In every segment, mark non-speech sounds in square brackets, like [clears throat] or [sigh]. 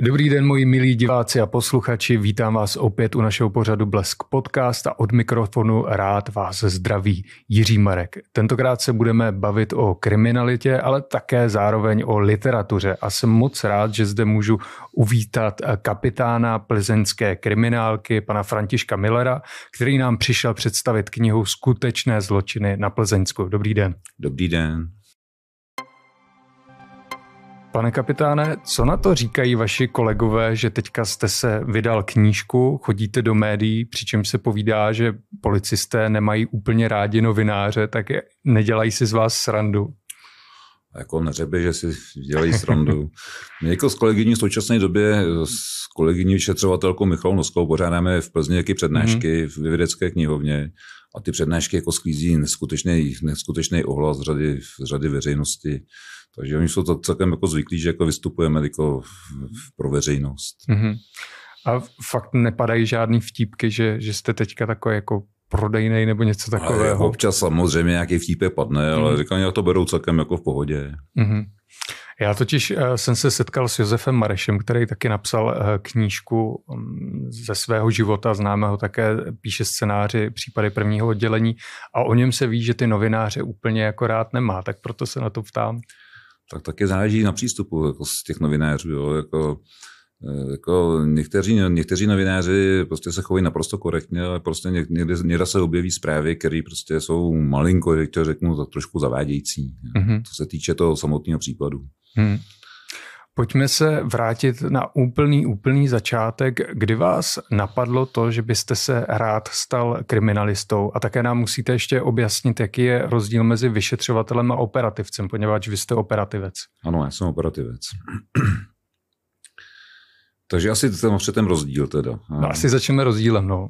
Dobrý den, moji milí diváci a posluchači. Vítám vás opět u našeho pořadu Blesk Podcast a od mikrofonu rád vás zdraví Jiří Marek. Tentokrát se budeme bavit o kriminalitě, ale také zároveň o literatuře. A jsem moc rád, že zde můžu uvítat kapitána plzeňské kriminálky, pana Františka Millera, který nám přišel představit knihu Skutečné zločiny na Plzeňsku. Dobrý den. Dobrý den. Pane kapitáne, co na to říkají vaši kolegové, že teďka jste se vydal knížku, chodíte do médií, přičemž se povídá, že policisté nemají úplně rádi novináře, tak je, nedělají si z vás srandu? Jako neřeby, že si dělají srandu. [laughs] My jako s kolegyní v současné době, s kolegyní vyšetřovatelkou Michalou Noskou, pořádáme v Plzni nějaké přednášky mm-hmm. v vědecké knihovně a ty přednášky jako sklízí neskutečný, neskutečný ohlas z řady, z řady veřejnosti. Takže oni jsou to celkem jako zvyklí, že jako vystupujeme jako pro veřejnost. Mm-hmm. A fakt nepadají žádný vtípky, že, že jste teďka takový jako prodejný nebo něco takového? Ale jako občas samozřejmě nějaký vtípek padne, mm-hmm. ale mhm. říkám, já to berou celkem jako v pohodě. Mm-hmm. Já totiž eh, jsem se setkal s Josefem Marešem, který taky napsal eh, knížku mm, ze svého života, známe ho také, píše scénáři případy prvního oddělení a o něm se ví, že ty novináře úplně jako rád nemá, tak proto se na to ptám tak taky záleží na přístupu jako z těch novinářů. Jo, jako, eh, jako někteří, někteří novináři prostě se chovají naprosto korektně, ale prostě někde, někde se objeví zprávy, které prostě jsou malinko, jak to řeknu, trošku zavádějící. Mm-hmm. Co se týče toho samotného případu. Mm. Pojďme se vrátit na úplný, úplný začátek. Kdy vás napadlo to, že byste se rád stal kriminalistou? A také nám musíte ještě objasnit, jaký je rozdíl mezi vyšetřovatelem a operativcem, poněvadž vy jste operativec. Ano, já jsem operativec. [clears throat] Takže asi to tam před ten rozdíl teda. No, asi začneme rozdílem, no.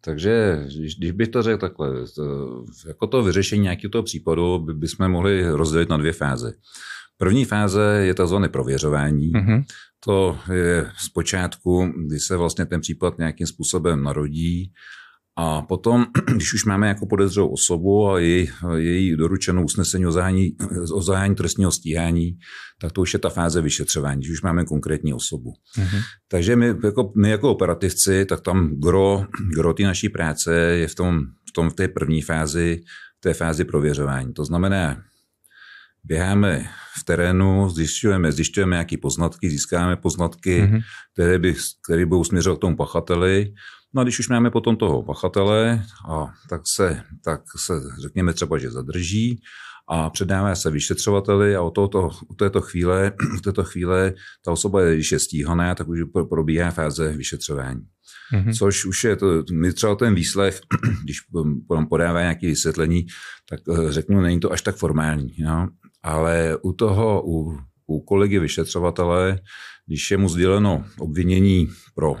Takže když, když bych to řekl takhle, to, jako to vyřešení nějakého toho případu by, bychom mohli rozdělit na dvě fáze. První fáze je tzv. prověřování. Mm-hmm. To je zpočátku, kdy se vlastně ten případ nějakým způsobem narodí a potom, [clears throat] když už máme jako podezřelou osobu a její, její doručenou usnesení o zahání, [clears throat] o zahání trestního stíhání, tak to už je ta fáze vyšetřování, když už máme konkrétní osobu. Mm-hmm. Takže my jako, my jako operativci, tak tam gro, gro té naší práce je v, tom, v, tom, v té první fázi, v té fázi prověřování. To znamená, běháme v terénu, zjišťujeme, zjišťujeme nějaké poznatky, získáme poznatky, mm-hmm. které, by, které budou směřovat k tomu pachateli. No a když už máme potom toho pachatele, a tak, se, tak se řekněme třeba, že zadrží a předáme se vyšetřovateli a od, tohoto, od této, chvíle, [clears throat] od této chvíle ta osoba, když je stíhaná, tak už probíhá fáze vyšetřování. Mm-hmm. Což už je, to, my třeba ten výslech, [clears throat] když um, podává nějaké vysvětlení, tak eh, řeknu, není to až tak formální. Jo? Ale u toho, u, u kolegy vyšetřovatele, když je mu sděleno obvinění pro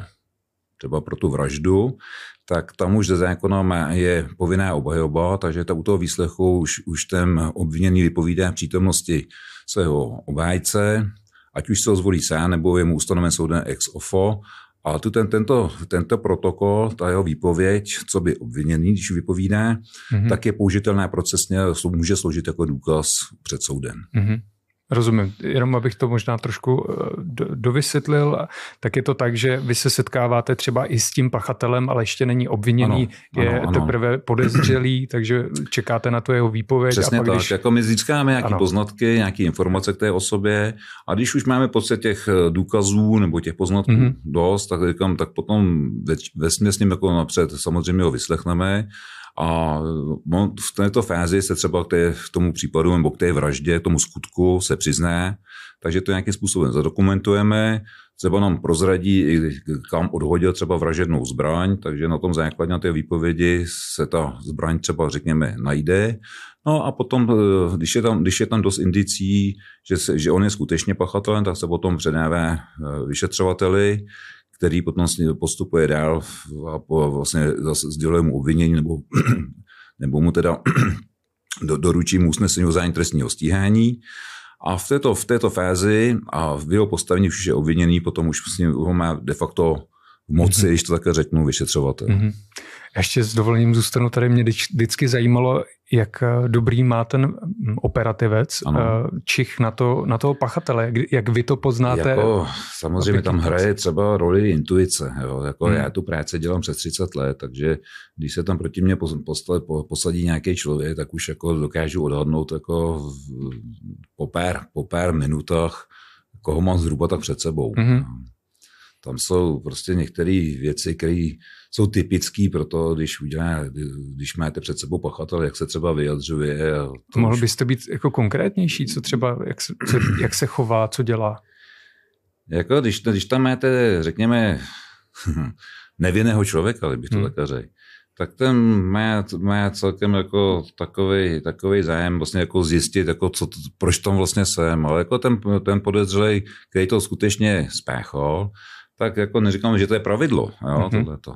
třeba pro tu vraždu, tak tam už ze zákona je povinná obhajoba, takže ta u toho výslechu už, už ten obviněný vypovídá přítomnosti svého obhájce, ať už se ho zvolí sám, nebo je mu ustanoven soudem ex ofo a tu ten, tento, tento protokol, ta jeho výpověď, co by obviněný, když vypovídá, mm-hmm. tak je použitelné procesně, může sloužit jako důkaz před soudem. Mm-hmm. Rozumím. Jenom abych to možná trošku eh, dovysvětlil, tak je to tak, že vy se setkáváte třeba i s tím pachatelem, ale ještě není obviněný, ano, je ano, ano. teprve podezřelý, [clears throat] takže čekáte na to jeho výpověď. Přesně a pak, tak. Když... Jako my získáme nějaké poznatky, nějaké informace k té osobě a když už máme pocit těch eh, důkazů nebo těch poznatků mm-hmm. dost, tak říkám, tak potom ve, ve směsním jako napřed samozřejmě ho vyslechneme a no, v této fázi se třeba k, té, k tomu případu nebo k té vraždě, k tomu skutku se přizná, takže to nějakým způsobem zadokumentujeme, třeba nám prozradí, kam odhodil třeba vražednou zbraň, takže na tom základě na té výpovědi se ta zbraň třeba, řekněme, najde. No a potom, e, když je tam, když je tam dost indicí, že, se, že on je skutečně pachatelem, tak se potom předává e, vyšetřovateli, který potom postupuje dál a po, vlastně sděluje mu obvinění nebo, [clears throat] nebo mu teda [clears throat] do, doručí mu usnesení o zájem trestního stíhání. A v této, v této fázi a v jeho postavení už je obviněný, potom už vlastně ho má de facto moci, mm-hmm. když to takhle řeknu, vyšetřovatel. Mm-hmm. Ještě s dovolením zůstanu tady. Mě vždycky zajímalo, jak eh, dobrý má ten mm, operativec ano. Eh, čich na, to, na toho pachatele. Jak vy to poznáte? Jako, samozřejmě tam hraje třeba roli intuice. Jo? Jako hmm. Já tu práci dělám přes 30 let, takže když se tam proti mě posadí nějaký člověk, tak už jako dokážu odhadnout jako po, pár, po pár minutách, koho mám zhruba tak před sebou. hmm tam jsou prostě některé věci, které jsou typické pro to, když, udělá, když máte před sebou pachatel, jak se třeba vyjadřuje. to Mohl už... byste být jako konkrétnější, co třeba, jak se, co, jak se chová, co dělá? Jako, když, když tam máte, řekněme, [laughs] nevinného člověka, ale bych to hmm. tak řekl, tak ten má, má celkem jako takový, takový zájem vlastně jako zjistit, jako co, proč tam vlastně jsem. Ale jako ten, ten podezřelý, který to skutečně spáchal, tak jako neříkám, že to je pravidlo, jo, mm-hmm. tohleto.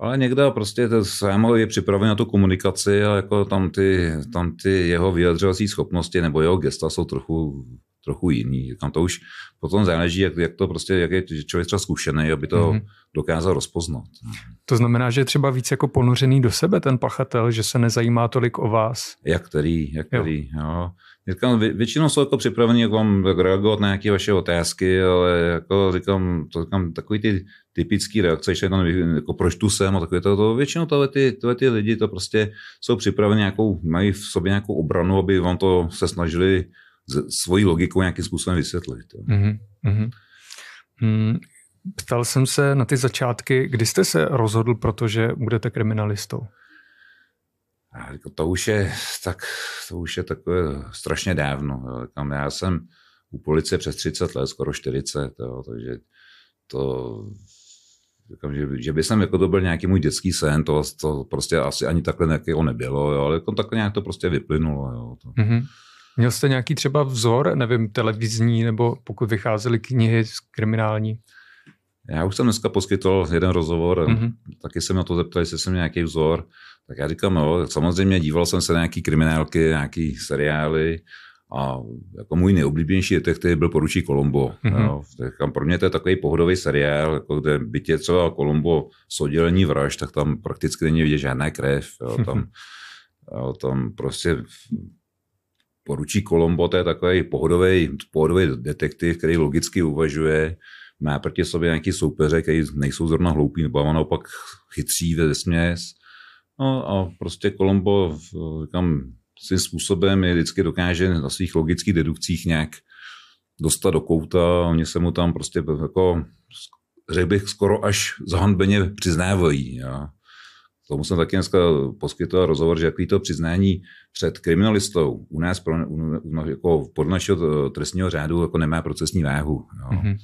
Ale někde prostě Samo je připraven na tu komunikaci a jako tam ty, tam ty jeho vyjadřovací schopnosti nebo jeho gesta jsou trochu, trochu jiný. Tam to už potom záleží, jak, jak to prostě, jak je člověk třeba zkušený, aby to mm-hmm. dokázal rozpoznat. To znamená, že je třeba víc jako ponořený do sebe ten pachatel, že se nezajímá tolik o vás? Jak který, jak který, jo. jo. Říkám, většinou jsou jako připravení jako vám reagovat na nějaké vaše otázky, ale jako říkám, to říkám takový ty typický reakce, že tam jako proč tu jsem a takové to, to většinou tohle ty, tohle ty lidi to prostě jsou připraveni nějakou, mají v sobě nějakou obranu, aby vám to se snažili svojí logikou nějakým způsobem vysvětlit. Mm-hmm. mm Ptal jsem se na ty začátky, kdy jste se rozhodl, protože budete kriminalistou? A říkám, to už je, tak, to už je takové strašně dávno. Jo. Říkám, já jsem u policie přes 30 let, skoro 40, jo, takže to říkám, že, že by jsem, jako to byl nějaký můj dětský sen, to, to prostě asi ani takhle nějakého nebylo, jo, ale jako takhle nějak to prostě vyplynulo. Jo, to. Mm-hmm. Měl jste nějaký třeba vzor, nevím, televizní, nebo pokud vycházely knihy z kriminální? Já už jsem dneska poskytl jeden rozhovor, mm-hmm. taky jsem na to zeptal, jestli jsem nějaký vzor. Tak já říkám, jo, samozřejmě díval jsem se na nějaký kriminálky, nějaký seriály a jako můj nejoblíbenější detektiv byl poručí Kolombo. Mm-hmm. pro mě to je takový pohodový seriál, jako kde bytě co Kolombo oddělení vraž, tak tam prakticky není vidět žádná krev. Jo. Mhm. Tam, mm-hmm. jo, tam prostě poručí Kolombo, to je takový pohodový, pohodový detektiv, který logicky uvažuje, má proti sobě nějaký soupeře, který nejsou zrovna hloupí, nebo naopak chytří ve směs No a prostě Kolombo, tam svým způsobem je vždycky dokáže na svých logických dedukcích nějak dostat do kouta, oni se mu tam prostě jako, řekl bych, skoro až zahanbeně přiznávají. Já. Tomu jsem taky dneska poskytoval rozhovor, že jaký to přiznání před kriminalistou u nás, pro, u, u, jako podle našeho eh, trestního řádu, jako nemá procesní váhu. Jo. Mm-hmm.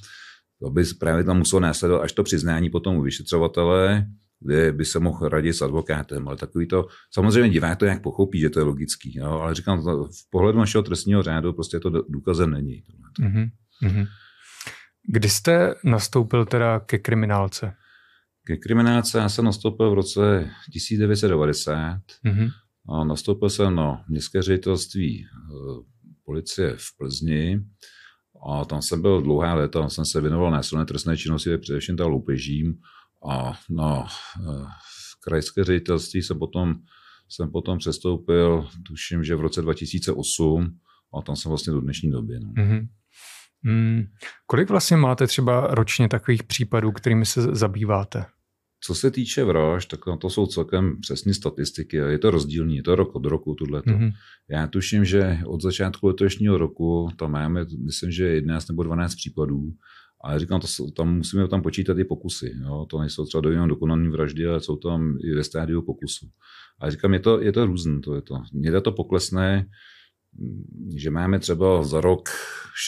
To by právě tam muselo následovat až to přiznání potom u vyšetřovatele, kde by se mohl radit s advokátem, ale takový to, samozřejmě divák to jak pochopí, že to je logický, jo, ale říkám, v pohledu našeho trestního řádu prostě to důkazem není. Mm-hmm. Kdy jste nastoupil teda ke kriminálce? Ke kriminálce já jsem nastoupil v roce 1990. Mm-hmm. A nastoupil jsem na městské ředitelství eh, policie v Plzni a tam jsem byl dlouhá léta, jsem se věnoval násilné trestné činnosti, především ta loupežím a na eh, krajské ředitelství jsem potom, jsem potom přestoupil, tuším, že v roce 2008 a tam jsem vlastně do dnešní doby. No. Mm-hmm. Mm. Kolik vlastně máte třeba ročně takových případů, kterými se zabýváte? Co se týče vražd, tak na to jsou celkem přesné statistiky je to rozdílný, je to rok od roku tuhle. Mm-hmm. Já tuším, že od začátku letošního roku tam máme, myslím, že 11 nebo 12 případů ale říkám, to, tam musíme tam počítat i pokusy. Jo? To nejsou třeba do dokonalní vraždy, ale jsou tam i ve stádiu pokusu. A říkám, je to, je to různé. To je to. Někde to poklesne, že máme třeba za rok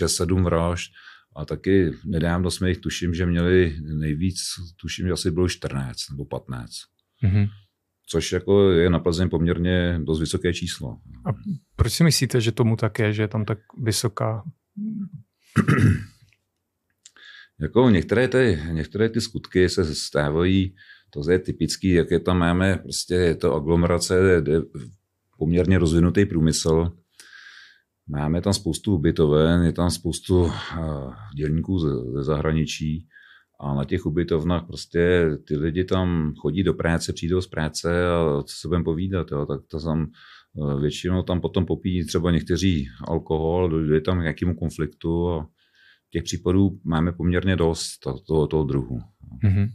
6-7 vražd, a taky nedávno jsme jich tuším, že měli nejvíc, tuším, že asi bylo 14 nebo 15. Mm-hmm. Což jako je na Plzeň poměrně dost vysoké číslo. A proč si myslíte, že tomu tak je, že je tam tak vysoká [clears throat] Jako některé ty, některé ty skutky se stávají, to je typický, jaké tam máme, prostě je to aglomerace, je poměrně rozvinutý průmysl, Máme tam spoustu ubytoven, je tam spoustu eh, dělníků ze zahraničí a na těch ubytovnách prostě ty lidi tam chodí do práce, přijdou z práce a co se budeme povídat, jo, tak to tam eh, většinou tam potom popíjí třeba někteří alkohol, dojde tam k nějakému konfliktu a těch případů máme poměrně dost to, toho, toho druhu. Mm-hmm.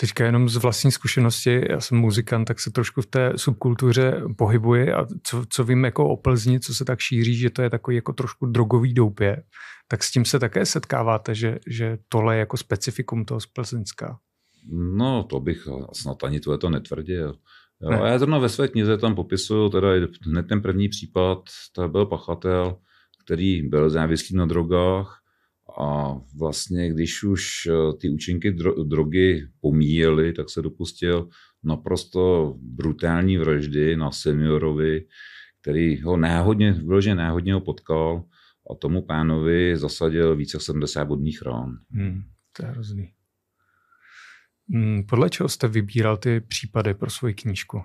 Teďka jenom z vlastní zkušenosti, já jsem muzikant, tak se trošku v té subkultuře pohybuji a co, co vím jako o Plzni, co se tak šíří, že to je takový jako trošku drogový doupě, tak s tím se také setkáváte, že, že tohle je jako specifikum toho z Plzeňska. No, to bych snad ani to, to netvrdil. Jo, ne. A já zrovna ve své knize tam popisuju teda hned ten první případ, to byl pachatel, který byl závislý na drogách, a vlastně, když už eh, ty účinky dro- drogy pomíjely, tak se dopustil naprosto brutální vraždy na seniorovi, který ho náhodně, že náhodně ho potkal a tomu pánovi zasadil více 70 bodných rán. Hmm, to je hrozný. Hmm, podle čeho jste vybíral ty případy pro svoji knížku?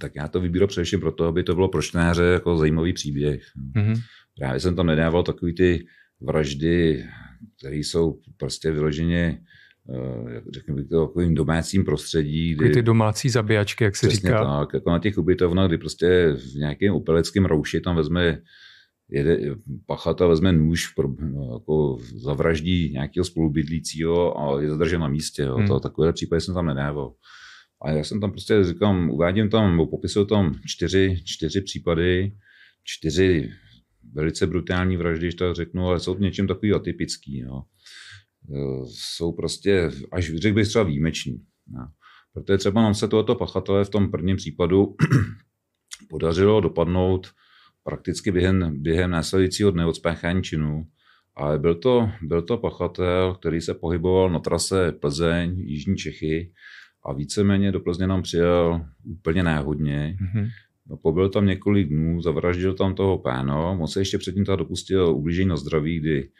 Tak já to vybírám především proto, aby to bylo pro čtenáře jako zajímavý příběh. Mm-hmm. Právě jsem tam nedával takový ty vraždy, které jsou prostě vyloženě eh, řekněme to, takovým domácím prostředí. Kdy, ty domácí zabíjačky, jak se říká. Tak, jako na těch ubytovnách, kdy prostě v nějakém upeleckém rouši tam vezme jede, pachata vezme nůž, pro, no, jako zavraždí nějakého spolubydlícího a je zadržen na místě. Jo. Hmm. To, takové případy jsem tam nedával. A já jsem tam prostě říkám, uvádím tam, popisuju tam čtyři, čtyři případy, čtyři velice brutální vraždy, když to řeknu, ale jsou v něčem takový atypický. Jo. E, jsou prostě, až řekl bych třeba výjimeční. Jo. No. Protože třeba nám se tohoto pachatele v tom prvním případu [clears throat] podařilo dopadnout prakticky během, během následujícího dne od spáchání činu. Ale byl to, byl to pachatel, který se pohyboval na trase Plzeň, Jižní Čechy a víceméně do Plzně nám přijel úplně náhodně. Mm-hmm. No, pobyl tam několik dnů, zavraždil tam toho pána, moc se ještě předtím teda dopustil ublížení na zdraví, kdy,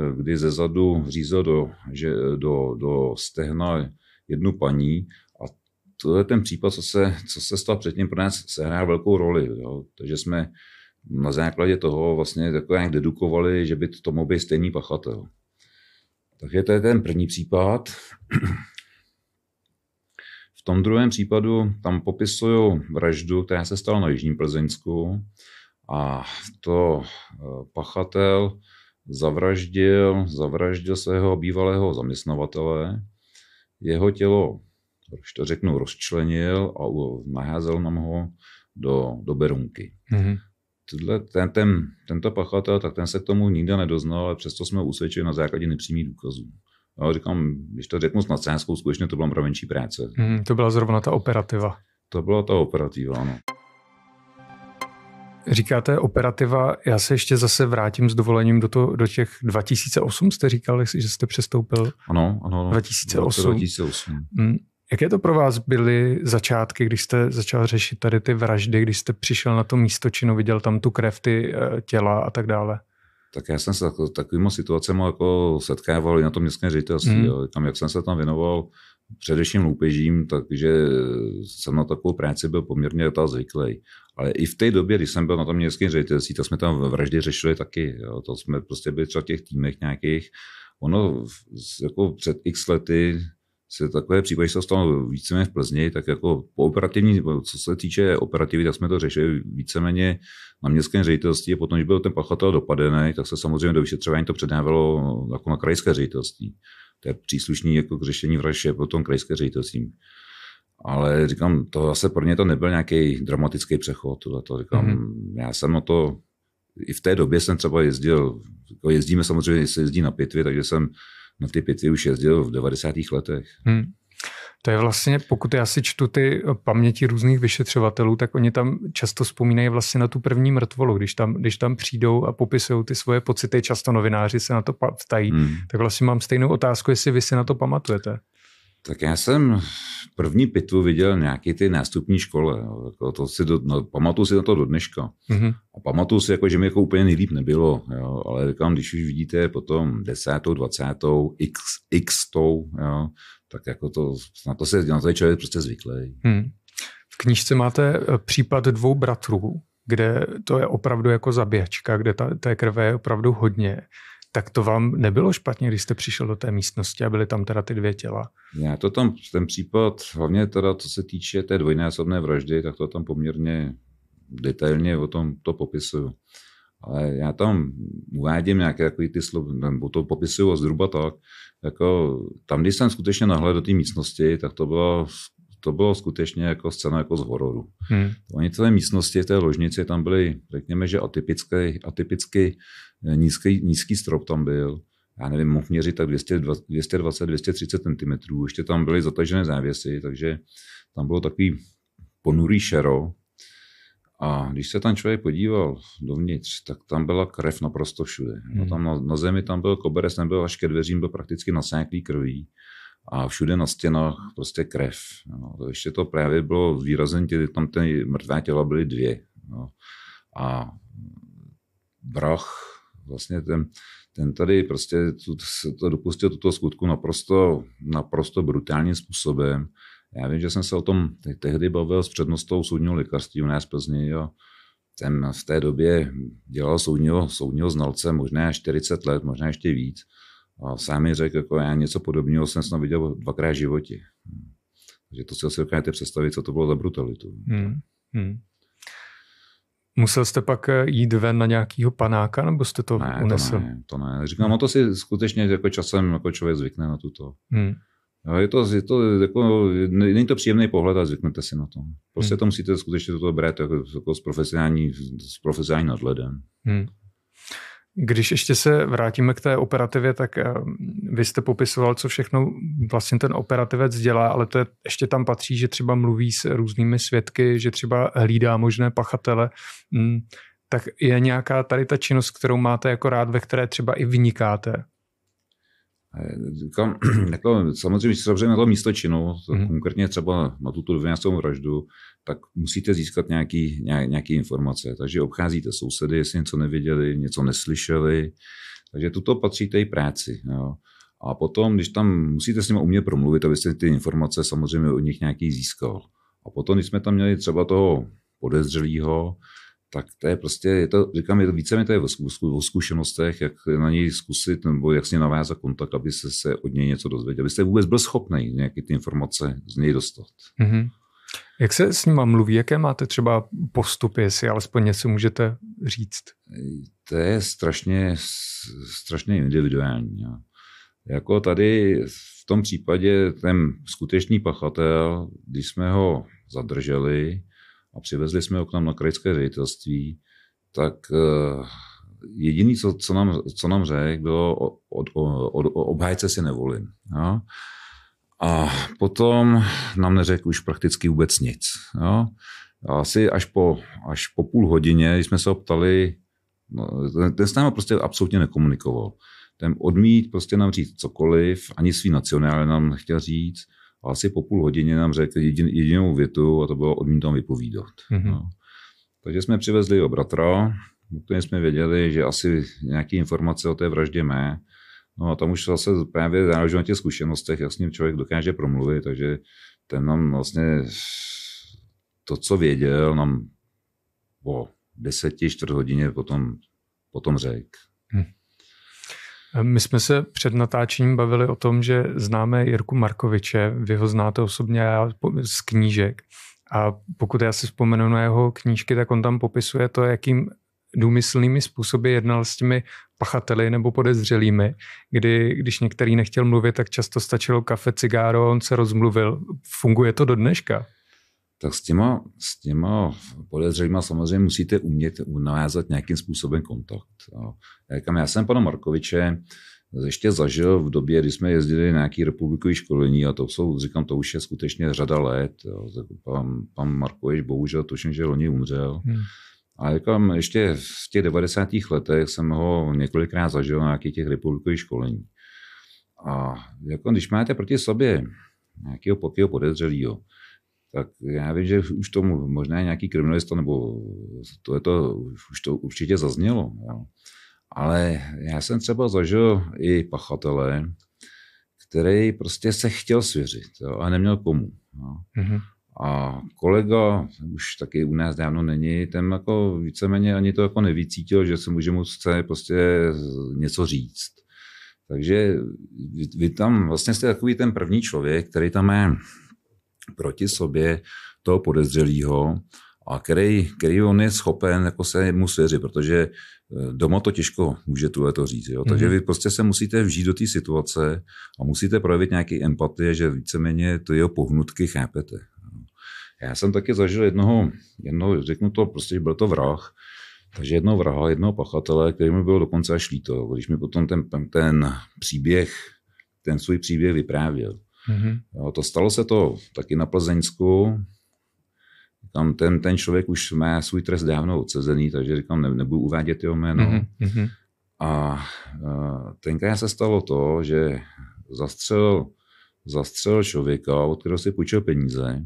eh, kdy ze zadu řízl do, že, do, do stehna jednu paní a to je ten případ, co se, co se stalo předtím pro nás, sehrál velkou roli. Jo. Takže jsme na základě toho vlastně takové nějak dedukovali, že by to mohl být stejný pachatel. Takže to je ten první případ. V tom druhém případu tam popisují vraždu, která se stala na Jižním Plzeňsku a to eh, pachatel zavraždil, zavraždil svého bývalého zaměstnavatele, jeho tělo, když to řeknu, rozčlenil a naházel nám ho do, do Berunky. Mm-hmm. Tyhle, ten, ten, tento pachatel, tak ten se k tomu nikdy nedoznal, ale přesto jsme usvědčili na základě nepřímých důkazů. No, říkám, když to řeknu s scénskou, skutečně to byla mravenčí práce. Mm, to byla zrovna ta operativa. To byla ta operativa, ano. Říkáte operativa, já se ještě zase vrátím s dovolením do, to, do těch 2008, jste říkal, že jste přestoupil. Ano, ano. 2008. 2008. Mm. Jaké to pro vás byly začátky, když jste začal řešit tady ty vraždy, když jste přišel na to místo činu, viděl tam tu krev, ty eh, těla a tak dále? tak já jsem se tak, takovýma situacemi jako setkával i na tom městském ředitelství. Mm. Jo. Tam, jak jsem se tam věnoval především loupežím, takže jsem na takovou práci byl poměrně ta zvyklý. Ale i v té době, když jsem byl na tom městském ředitelství, tak jsme tam vraždy řešili taky. Jo. To jsme prostě byli třeba v těch týmech nějakých. Ono jako před x lety se takové případy se stalo víceméně v Plzni, tak jako po operativní, co se týče operativy, tak jsme to řešili víceméně na městském ředitelství a potom, když byl ten pachatel dopadený, tak se samozřejmě do vyšetřování to předávalo jako na krajské ředitelství. To je příslušný jako k řešení vraždy je potom krajské ředitelství. Ale říkám, to zase pro mě to nebyl nějaký dramatický přechod. to říkám, mm-hmm. já jsem o to, i v té době jsem třeba jezdil, jako jezdíme samozřejmě, se jezdí na pitvě, takže jsem na no ty pity už jezdil v 90. letech. Hmm. To je vlastně, pokud já si čtu ty paměti různých vyšetřovatelů, tak oni tam často vzpomínají vlastně na tu první mrtvolu, když tam, když tam přijdou a popisují ty svoje pocity, často novináři se na to ptají, hmm. tak vlastně mám stejnou otázku, jestli vy si na to pamatujete. Tak já jsem první pitvu viděl nějaký ty nástupní škole. Jo. Jako to si do, no, pamatuju si na to do dneška. Mm-hmm. A pamatuju si, jako, že mi jako úplně nejlíp nebylo. Jo. Ale říkám, když už vidíte potom desátou, dvacátou, x, x tou, jo, tak jako to, na to, se, na to je člověk prostě zvyklý. Mm. V knižce máte eh, případ dvou bratrů, kde to je opravdu jako zabíjačka, kde ta, té krve je opravdu hodně tak to vám nebylo špatně, když jste přišel do té místnosti a byly tam teda ty dvě těla. Já to tam, ten případ, hlavně teda co se týče té dvojnásobné vraždy, tak to tam poměrně detailně o tom to popisuju. Ale já tam uvádím nějaké takové ty slova, nebo to popisuju zhruba tak, jako tam, když jsem skutečně nahlédl do té místnosti, tak to bylo to bylo skutečně jako scéna jako z hororu. Hmm. Oni celé místnosti v té ložnici tam byly, řekněme, že atypický, atypicky eh, nízký, nízký strop tam byl. Já nevím, mohl měřit tak 220-230 cm. Ještě tam byly zatažené závěsy, takže tam bylo takový ponurý šero. A když se tam člověk podíval dovnitř, tak tam byla krev naprosto všude. No, hmm. No, tam na, na zemi tam byl koberec, nebyl až ke dveřím, byl prakticky nasáklý krví a všude na stěnách prostě krev. No. To ještě to právě bylo výrazně, kdy tam ty mrtvé těla byly dvě. No. A brach, vlastně ten, ten tady prostě to se to dopustil tuto skutku naprosto, naprosto brutálním způsobem. Já vím, že jsem se o tom tehdy bavil s přednostou soudního lékařství u nás Plzni jo. Ten v té době dělal soudního, soudního znalce možná 40 let, možná ještě víc sám mi řekl, jako já něco podobného jsem snad viděl dvakrát v životě. Takže to si asi dokážete představit, co to bylo za brutalitu. Hmm. Hmm. Musel jste pak eh, jít ven na nějakého panáka, nebo jste to ne, unesl? To ne, to ne. Říkám, no to si skutečně jako časem jako člověk zvykne na tuto. Hmm. je to, je to jako, není to příjemný pohled a zvyknete si na to. Prostě hmm. to musíte skutečně toto brát jako, jako s, profesionální, s profesionální nadhledem. Hmm. Když ještě se vrátíme k té operativě, tak eh, vy jste popisoval, co všechno vlastně ten operativec dělá, ale to je, ještě tam patří, že třeba mluví s různými svědky, že třeba hlídá možné pachatele. Hmm, tak je nějaká tady ta činnost, kterou máte jako rád, ve které třeba i vynikáte? Říkám, [clears throat] jako, samozřejmě, samozřejmě na to místo činu, mm-hmm. konkrétně třeba na tu 12. vraždu, tak musíte získat nějaké nějaký informace. Takže obcházíte sousedy, jestli něco neviděli, něco neslyšeli. Takže tuto patří té práci. Jo. A potom, když tam musíte s nimi umět promluvit, abyste ty informace samozřejmě od nich nějaký získal. A potom, když jsme tam měli třeba toho podezřelého, tak to je prostě, je to, říkám, je to více mi to je o zkušenostech, jak na něj zkusit nebo jak s ním navázat kontakt, aby se, se od něj něco dozvěděl, abyste vůbec byl schopný nějaký ty informace z něj dostat. Mm-hmm. Jak se s nima mluví? Jaké máte třeba postupy, jestli alespoň něco můžete říct? To je strašně, strašně individuální. Jako tady v tom případě ten skutečný pachatel, když jsme ho zadrželi a přivezli jsme ho k nám na krajské ředitelství, tak eh, jediný, co, co, nám, co nám řekl, bylo od, od, od, obhájce si nevolím. Jo? A potom nám neřekl už prakticky vůbec nic. Jo? Asi až po, až po půl hodině jsme se ho ptali, no, ten, ten s námi prostě absolutně nekomunikoval. Ten odmít prostě nám říct cokoliv, ani svý nacionále nám nechtěl říct. A asi po půl hodině nám řekl jedin, jedinou větu a to bylo odmítám vypovídat. Mm-hmm. No. Takže jsme přivezli jeho bratra, který jsme věděli, že asi nějaké informace o té vraždě mé. No a tam už zase právě záleží na těch zkušenostech, ním člověk dokáže promluvit, takže ten nám vlastně to, co věděl, nám po deseti, čtvrt hodině potom, potom řekl. Hm. My jsme se před natáčením bavili o tom, že známe Jirku Markoviče, vy ho znáte osobně já z knížek. A pokud já si vzpomenu na jeho knížky, tak on tam popisuje to, jakým důmyslnými způsoby jednal s těmi pachateli nebo podezřelými, kdy když některý nechtěl mluvit, tak často stačilo kafe, cigáro, on se rozmluvil. Funguje to do dneška? Tak s těma, s těma podezřelýma samozřejmě musíte umět navázat nějakým způsobem kontakt. Já, já jsem pana Markoviče ještě zažil v době, kdy jsme jezdili na nějaké republikové školení a to jsou, říkám, to už je skutečně řada let. Pan, pan Markovič bohužel tuším, že loni umřel. Hmm a říkám, jako ještě v těch 90. letech jsem ho několikrát zažil na nějakých těch republikových školení. A jako když máte proti sobě nějakého potvího podezřelého, tak já vím, že už tomu možná nějaký kriminalista, nebo to je to, už to určitě zaznělo. Jo. Ale já jsem třeba zažil i pachatele, který prostě se chtěl svěřit jo, a neměl komu. Jo. Mm-hmm. A kolega už taky u nás dávno není, ten jako víceméně ani to jako nevycítil, že se může chce prostě něco říct. Takže vy, vy tam vlastně jste takový ten první člověk, který tam je proti sobě toho podezřelého a který, který on je schopen jako se mu svěřit, protože eh, doma to těžko může tuhle to říct. Jo? Takže mm-hmm. vy prostě se musíte vžít do té situace a musíte projevit nějaký empatie, že víceméně to jeho pohnutky chápete. Já jsem taky zažil jednoho, jednoho řeknu to prostě, byl to vrah, takže jednoho vraha, jednoho pachatele, který mi byl dokonce až líto, když mi potom ten, ten příběh, ten svůj příběh vyprávěl. Mm-hmm. Jo, to stalo se to taky na Plzeňsku, tam ten, ten člověk už má svůj trest dávno odsezený, takže říkám, ne, nebudu uvádět jeho jméno. Mm-hmm. A, a tenkrát se stalo to, že zastřelil, zastřelil člověka, od kterého si půjčil peníze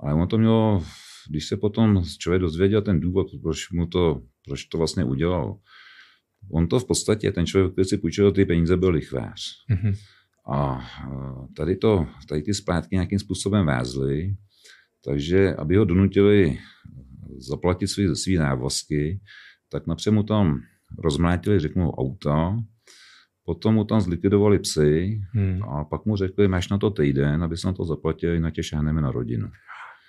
ale ono to mělo, když se potom člověk dozvěděl ten důvod, proč mu to, proč to vlastně udělal, on to v podstatě, ten člověk, který si půjčil ty peníze, byl lichvář. Mm-hmm. A eh, tady, to, tady ty splátky nějakým způsobem vázly, takže aby ho donutili eh, zaplatit svý, svý návazky, tak napřed mu tam rozmlátili, řeknu, auta, potom mu tam zlikvidovali psy hmm. a pak mu řekli, máš na to týden, aby se na to zaplatil, jinak tě šáhneme na rodinu.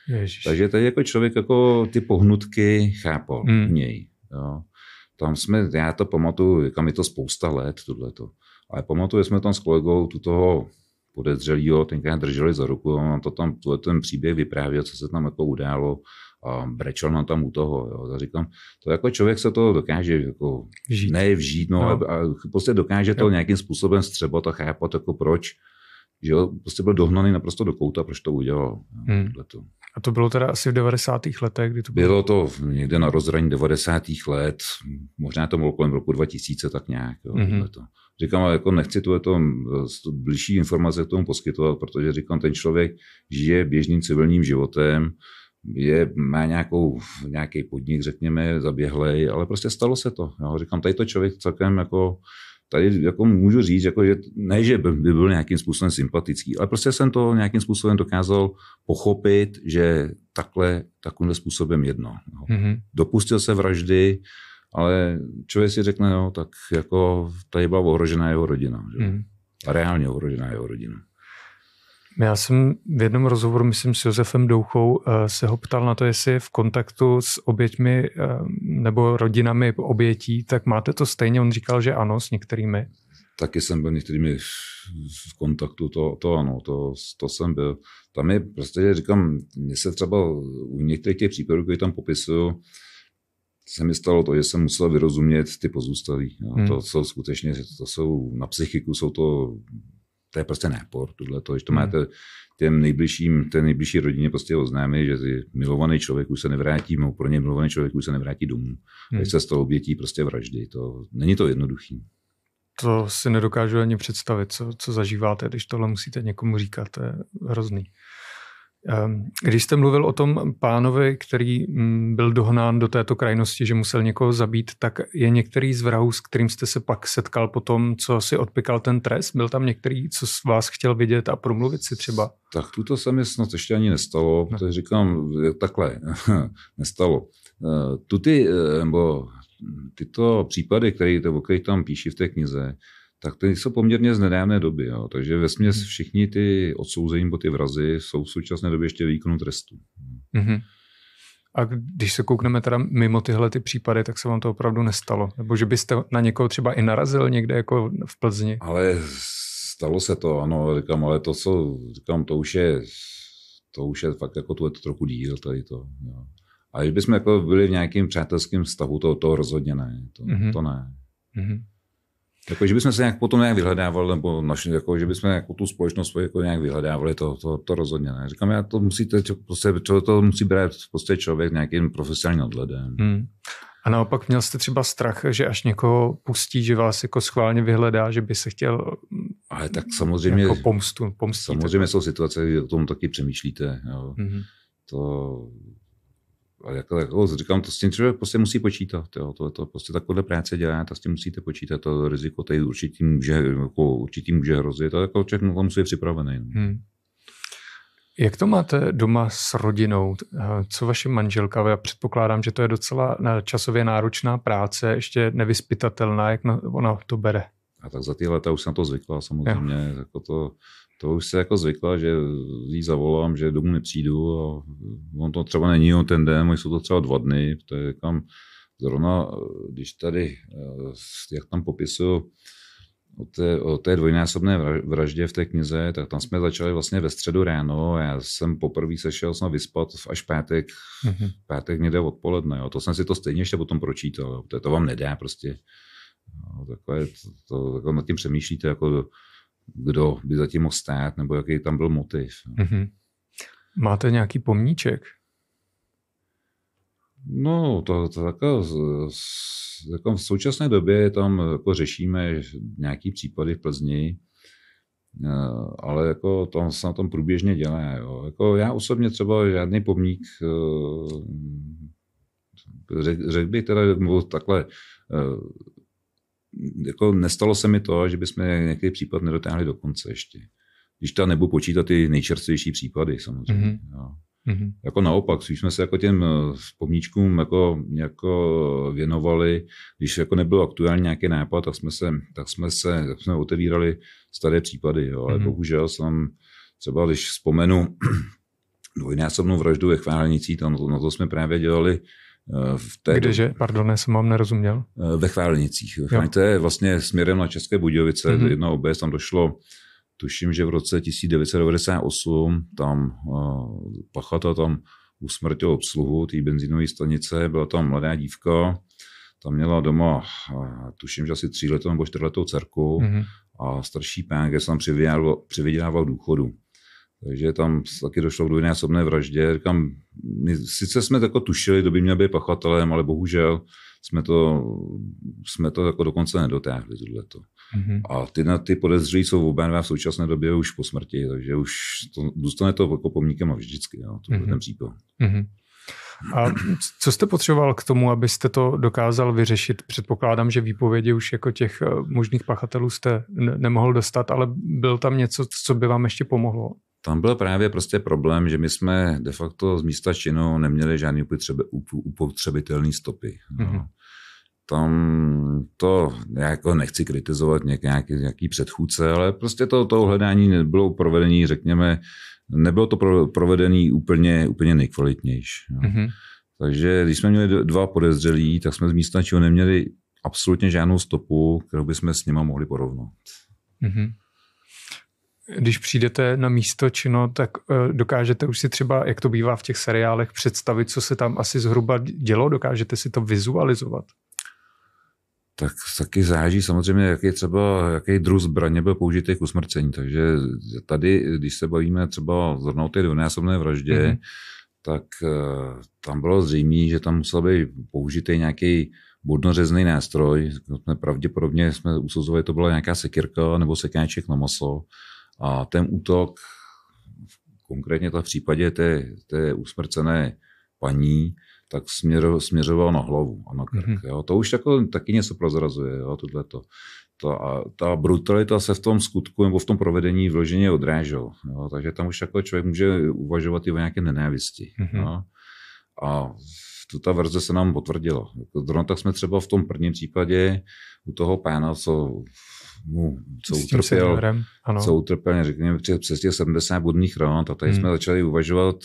Ježiš. Takže tady jako člověk jako ty pohnutky chápal hmm. v něj. Jo. Tam jsme, já to pamatuju, kam jako je to spousta let, tohleto. Ale pamatuju, jsme tam s kolegou tu toho podezřelýho, tenkrát drželi za ruku, on to tam, ten příběh vyprávěl, co se tam jako událo a brečel nám tam u toho. Jo. Tak říkám, to jako člověk se to dokáže jako vžít. ne vžít, no, no. A, a prostě dokáže to nějakým způsobem střebat a chápat, jako proč, že jo, prostě byl dohnaný naprosto do kouta, proč to udělal. Jo, hmm. A to bylo teda asi v 90. letech? Kdy to bylo? bylo to někde na rozhraní 90. let, možná to bylo kolem roku 2000, tak nějak. Jo, mm-hmm. to. Říkám, ale jako nechci tu blížší informace k tomu poskytovat, protože říkám, ten člověk žije běžným civilním životem, je, má nějakou, nějaký podnik, řekněme, zaběhlej, ale prostě stalo se to. Jo. Říkám, tady to člověk celkem jako tady jako můžu říct, jako že ne, že by byl nějakým způsobem sympatický, ale prostě jsem to nějakým způsobem dokázal pochopit, že takhle, takovým způsobem jedno. Mm-hmm. Dopustil se vraždy, ale člověk si řekne, no, tak jako tady byla ohrožená jeho rodina. Že? Mm-hmm. Reálně ohrožená jeho rodina. Já jsem v jednom rozhovoru, myslím s Josefem Douchou, eh, se ho ptal na to, jestli je v kontaktu s oběťmi eh, nebo rodinami obětí, tak máte to stejně? On říkal, že ano, s některými. Taky jsem byl některými v kontaktu, to, to ano, to, to jsem byl. Tam je prostě, říkám, mně se třeba u některých těch případů, které tam popisuju, se mi stalo to, že jsem musel vyrozumět ty pozůstalí. Hmm. To jsou skutečně, to jsou na psychiku, jsou to to je prostě nápor, tohle to, když to hmm. máte těm nejbližším, té nejbližší rodině prostě oznámit, že milovaný člověk už se nevrátí, pro ně milovaný člověk už se nevrátí domů. Hmm. Teď se z toho obětí prostě vraždy, to není to jednoduchý. To si nedokážu ani představit, co, co zažíváte, když tohle musíte někomu říkat, to je hrozný. Ehm, když jste mluvil o tom pánovi, který mm, byl dohnán do této krajnosti, že musel někoho zabít, tak je některý z vrahů, s kterým jste se pak setkal po tom, co si odpikal ten trest? Byl tam některý, co z vás chtěl vidět a promluvit si třeba? Tak tuto se mi snad ještě ani nestalo, protože no. říkám takhle, [laughs] nestalo. Eh, Tuty, eh, nebo tyto případy, které, o kterých tam píši v té knize, tak ty jsou poměrně z nedávné doby. Jo. Takže ve směs hmm. všichni ty odsouzení bo ty vrazy jsou v současné době ještě výkonu trestu. Mm-hmm. A když se koukneme teda mimo tyhle ty případy, tak se vám to opravdu nestalo? Nebo že byste na někoho třeba i narazil někde jako v Plzni? Ale stalo se to, ano, říkám, ale to, co říkám, to už je, to už je fakt jako tu je to trochu díl tady to. Jo. A když bychom jako byli v nějakém přátelském vztahu, to, to rozhodně ne, to, mm-hmm. to ne. Mm-hmm. Jako, že bychom se nějak potom nějak vyhledávali, nebo naši, jako, že bychom jako tu společnost jako nějak vyhledávali, to, to, to rozhodně ne. Říkám, já to musíte, prostě, to, to musí brát prostě člověk nějakým profesionálním odhledem. Hmm. A naopak měl jste třeba strach, že až někoho pustí, že vás jako schválně vyhledá, že by se chtěl Ale tak samozřejmě, jako pomstu, pomstíte. Samozřejmě jsou situace, kdy o tom taky přemýšlíte. Jo. hmm To jako, jako říkám, to s tím třeba prostě musí počítat. Jo. To, to prostě takové práce dělá, a s tím musíte počítat. To riziko tady určitě může, jako, určitě může hrozit a jako člověk na to musí být připravený. No. Hmm. Jak to máte doma s rodinou? Eh, co vaše manželka? Já předpokládám, že to je docela eh, časově náročná práce, ještě nevyspytatelná, jak ona to bere. A tak za ty leta už jsem to zvykla samozřejmě. Jo. Jako to, to už se jako zvykla, že jí zavolám, že domů nepřijdu a on to třeba není o ten den, jsou to třeba dva dny, to je kam zrovna, když tady, eh, jak tam popisu, o té, o té dvojnásobné vraždě v té knize, tak tam jsme začali vlastně ve středu ráno. Já jsem poprvé sešel jsem vyspat až pátek, mm-hmm. pátek někde odpoledne. Jo. To jsem si to stejně ještě potom pročítal. Jo. To, to vám nedá prostě. No, takhle, to, to, takhle nad tím přemýšlíte, jako kdo by zatím mohl stát, nebo jaký tam byl motiv. Mm-hmm. Máte nějaký pomníček? No, to, to jako, jako v současné době tam jako řešíme nějaký případy v Plzni, eh, ale jako to se na tom průběžně dělá. Jo. Jako já osobně třeba žádný pomník, eh, řekl řek bych teda, takhle, eh, jako nestalo se mi to, že bychom nějaký případ nedotáhli do konce ještě. Když ta nebudu počítat ty nejčerstvější případy samozřejmě. Mm-hmm. Jo. Mm-hmm. Jako naopak, když jsme se jako těm eh, vzpomníčkům jako, jako věnovali, když jako nebyl aktuální nějaký nápad, tak jsme se, tak jsme se tak jsme otevírali staré případy. Jo. Ale mm-hmm. bohužel jsem třeba, když vzpomenu [clears throat] dvojnásobnou vraždu ve Chválenicí, tam na to jsme právě dělali Eh, v té Kdeže? Pardon, já jsem vám nerozuměl. Eh, ve Chválnicích. To je vlastně směrem na České Budějovice. Mm-hmm. Jedna obec tam došlo, tuším, že v roce 1998 tam uh, pachata tam usmrtil obsluhu té benzínové stanice. Byla tam mladá dívka, tam měla doma, tuším, že asi tříletou nebo čtyřletou dcerku mm-hmm. a starší pán, který se tam přivydělával důchodu. Takže tam taky došlo k osobné vraždě. Říkám, my sice jsme jako tušili, kdo by měl být pachatelem, ale bohužel jsme to, jsme to jako dokonce nedotáhli, Mm-hmm. A ty, ty podezřelí jsou v dva v současné době už po smrti, takže už to, zůstane to jako pomníkem a vždycky, jo, no, to mm-hmm. ten případ. Mm-hmm. A co jste potřeboval k tomu, abyste to dokázal vyřešit? Předpokládám, že výpovědi už jako těch eh, možných pachatelů jste nemohl dostat, ale byl tam něco, co by vám ještě pomohlo? Tam byl právě prostě problém, že my jsme de facto z místa činu neměli žádný upotřebitelný stopy. Mm-hmm. Tam to, já jako nechci kritizovat nějaký, nějaký předchůdce, ale prostě to, to hledání nebylo provedené, řekněme, nebylo to provedení provedené úplně, úplně nejkvalitnější. Mm-hmm. Takže když jsme měli dva podezřelí, tak jsme z místa Činu neměli absolutně žádnou stopu, kterou bychom s nima mohli porovnat. Mm-hmm když přijdete na místo čino, tak eh, dokážete už si třeba, jak to bývá v těch seriálech, představit, co se tam asi zhruba dělo? Dokážete si to vizualizovat? Tak taky záží samozřejmě, jaký třeba, jaký druh zbraně byl použitý k usmrcení. Takže tady, když se bavíme třeba zrovna o té dvojnásobné vraždě, mm-hmm. tak eh, tam bylo zřejmé, že tam musel být použitý nějaký bodnořezný nástroj. Pravděpodobně jsme usuzovali, to byla nějaká sekirka nebo sekáček na maso a ten útok, konkrétně ta v případě té, té usmrcené paní, tak směřoval, směřoval na hlavu a na krk. Mm-hmm. Jo. To už jako taky něco prozrazuje, tohle to. Ta, ta brutalita se v tom skutku nebo v tom provedení vloženě odrážel. Jo. Takže tam už jako člověk může uvažovat i o nějaké nenávisti. Mm-hmm. Jo. A ta verze se nám potvrdila. Jako zrovna tak jsme třeba v tom prvním případě u toho pána, co mu, co utrpěl, co utrpěl, řekněme, přes těch 70 bodných ran. A tady hmm. jsme začali uvažovat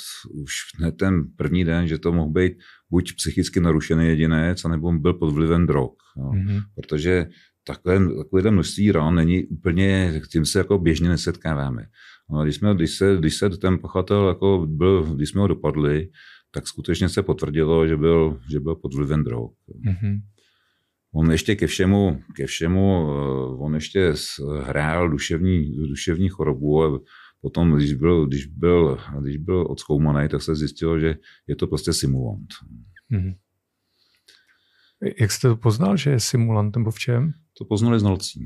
už hned ten první den, že to mohl být buď psychicky narušený jedinec, anebo byl pod vlivem drog. No. Hmm. Protože takové, takové množství ran není úplně, tím se jako běžně nesetkáváme. No, když, jsme, když, se, když se ten pachatel, jako byl, když jsme ho dopadli, tak skutečně se potvrdilo, že byl, že byl pod vlivem drog. Mm-hmm. On ještě ke všemu, ke všemu, eh, on ještě hrál duševní, duševní chorobu. Potom, když byl, když, byl, když byl odskoumaný, tak se zjistilo, že je to prostě simulant. Mm-hmm. Jak jste to poznal, že je simulant, nebo v čem? To poznali znalci.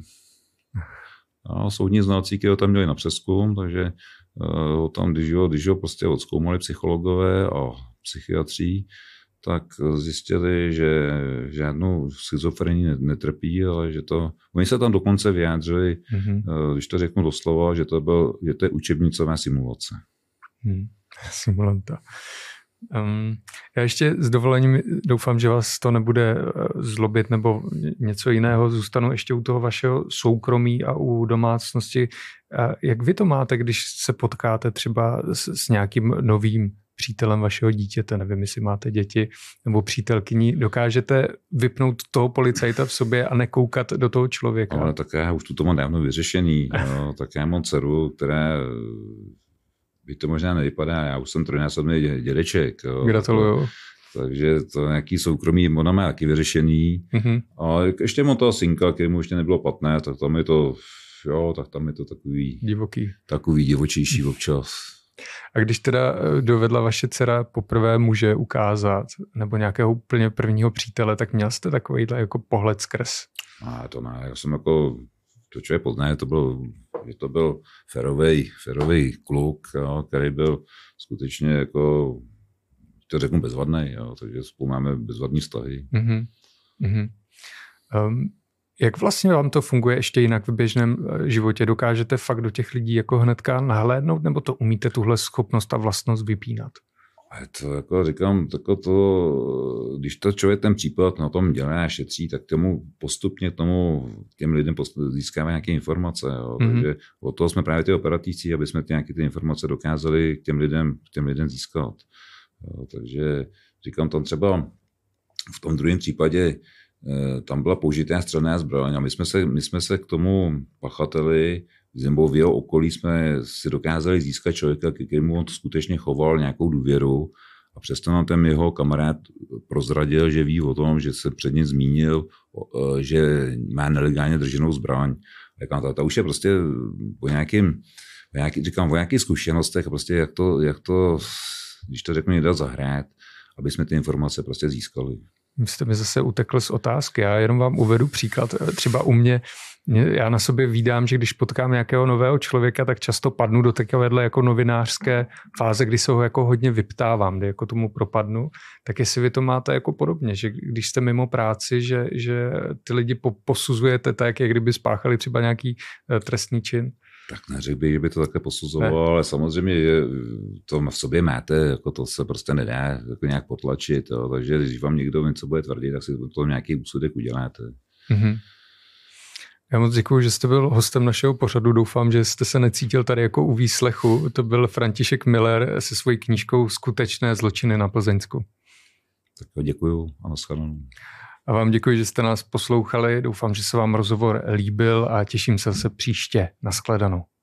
A [laughs] no, soudní znalci, kteří ho tam měli na přeskum, takže eh, ho tam, když ho, když ho prostě odskoumali psychologové a psychiatrií, tak zjistili, že žádnou schizofrenii netrpí, ale že to... Oni se tam dokonce vyjádřili, mm-hmm. když to řeknu doslova, že to, byl, že to je učebnicová simulace. Hmm. [laughs] Simulanta. Um, já ještě s dovolením doufám, že vás to nebude eh, zlobit nebo něco jiného. Zůstanu ještě u toho vašeho soukromí a u domácnosti. Jak vy to máte, když se potkáte třeba s, s nějakým novým přítelem vašeho dítěte, nevím, jestli máte děti nebo přítelkyní, dokážete vypnout toho policajta v sobě a nekoukat do toho člověka? No tak já už to mám dávno vyřešený. No, [laughs] Tak já mám dceru, které by to možná nevypadá, já už jsem trojnásobný dědeček. Jo. Gratuluju. Takže to nějaký soukromý, ona má nějaký vyřešený. Mm-hmm. A ještě mám toho synka, který mu ještě nebylo patné, tak tam je to, jo, tak tam je to takový... Divoký. Takový divočejší občas. A když teda eh, dovedla vaše dcera poprvé muže ukázat, nebo nějakého úplně prvního přítele, tak měl jste takovýhle jako pohled skrz? A to ne, já jsem jako, to člověk pozná, to byl, to byl ferovej, ferovej kluk, jo, který byl skutečně jako, to řeknu bezvadný, takže spolu máme bezvadní vztahy. Mm-hmm. Mm-hmm. Um, jak vlastně vám to funguje ještě jinak v běžném eh, životě? Dokážete fakt do těch lidí jako hnedka nahlédnout, nebo to umíte tuhle schopnost a vlastnost vypínat? To jako říkám, tako to, když to člověk ten případ na tom dělá a šetří, tak tomu postupně tomu, těm lidem získáme nějaké informace. Jo. Mm-hmm. Takže o toho jsme právě ty operatíci, aby jsme ty nějaké ty informace dokázali těm lidem, těm lidem získat. Jo. Takže říkám tam třeba v tom druhém případě, Eh, tam byla použitá střelná zbraň a my jsme, se, my jsme se k tomu pachateli nebo v jeho okolí jsme si dokázali získat člověka, k kterému on skutečně choval nějakou důvěru a přesto nám ten jeho kamarád prozradil, že ví o tom, že se před ním zmínil, eh, že má nelegálně drženou zbraň. Říkám, ta, ta už je prostě po nějakým, po nějaký, říkám, o nějakých zkušenostech, prostě jak to, jak to, když to řeknu, nedá zahrát, aby jsme ty informace prostě získali jste mi zase utekl z otázky. Já jenom vám uvedu příklad. Třeba u mě, já na sobě vídám, že když potkám nějakého nového člověka, tak často padnu do takovéhle jako novinářské fáze, kdy se ho jako hodně vyptávám, kdy jako tomu propadnu. Tak jestli vy to máte jako podobně, že když jste mimo práci, že, že ty lidi posuzujete tak, jak kdyby spáchali třeba nějaký eh, trestný čin? Tak neřekl bych, že by to také posuzoval, ne. ale samozřejmě to v sobě máte, jako to se prostě nedá jako nějak potlačit, jo. takže když vám někdo něco bude tvrdit, tak si to nějaký úsudek uděláte. Mm-hmm. Já moc děkuji, že jste byl hostem našeho pořadu. Doufám, že jste se necítil tady jako u výslechu. To byl František Miller se svojí knížkou Skutečné zločiny na Plzeňsku. Tak děkuji a naschledanou. A vám děkuji, že jste nás poslouchali. Doufám, že se vám rozhovor líbil a těším se zase příště. Naschledanou.